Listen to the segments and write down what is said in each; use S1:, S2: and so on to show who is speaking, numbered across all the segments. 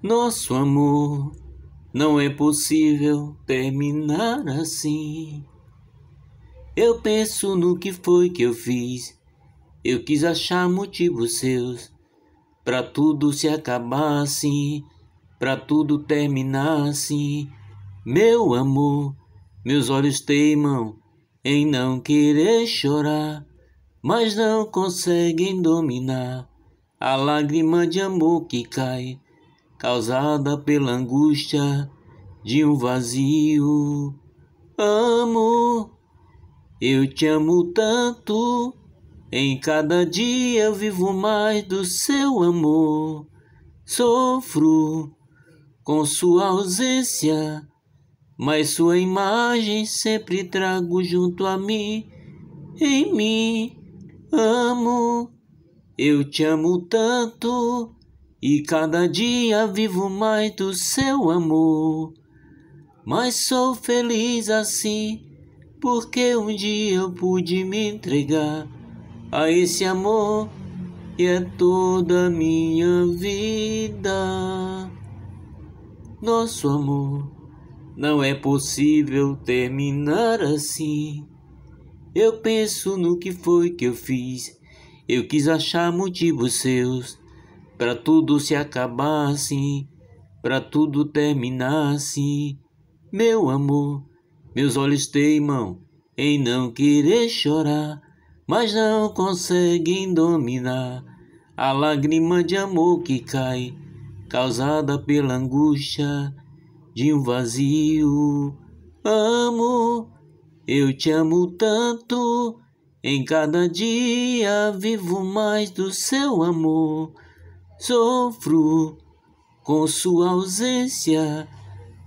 S1: Nosso amor não é possível terminar assim. Eu penso no que foi que eu fiz. Eu quis achar motivos seus para tudo se acabar assim, para tudo terminar assim. Meu amor, meus olhos teimam em não querer chorar, mas não conseguem dominar a lágrima de amor que cai causada pela angústia de um vazio. Amo, eu te amo tanto. Em cada dia eu vivo mais do seu amor. Sofro com sua ausência, mas sua imagem sempre trago junto a mim. Em mim, amo, eu te amo tanto. E cada dia vivo mais do seu amor. Mas sou feliz assim, porque um dia eu pude me entregar a esse amor e é toda a minha vida. Nosso amor não é possível terminar assim. Eu penso no que foi que eu fiz. Eu quis achar motivos seus para tudo se acabasse, para tudo terminasse. Meu amor, meus olhos teimam em não querer chorar, mas não conseguem dominar a lágrima de amor que cai, causada pela angústia de um vazio. Amo, eu te amo tanto, em cada dia vivo mais do seu amor. Sofro com sua ausência,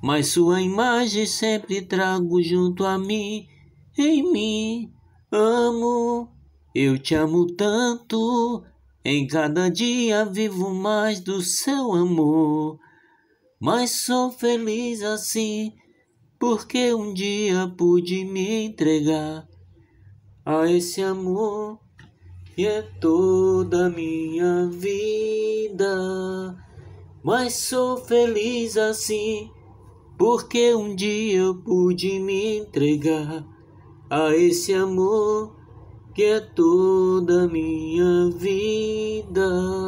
S1: mas sua imagem sempre trago junto a mim. Em mim, amo, eu te amo tanto. Em cada dia vivo mais do seu amor. Mas sou feliz assim, porque um dia pude me entregar a esse amor e é toda minha vida. Mas sou feliz assim, porque um dia eu pude me entregar a esse amor que é toda minha vida.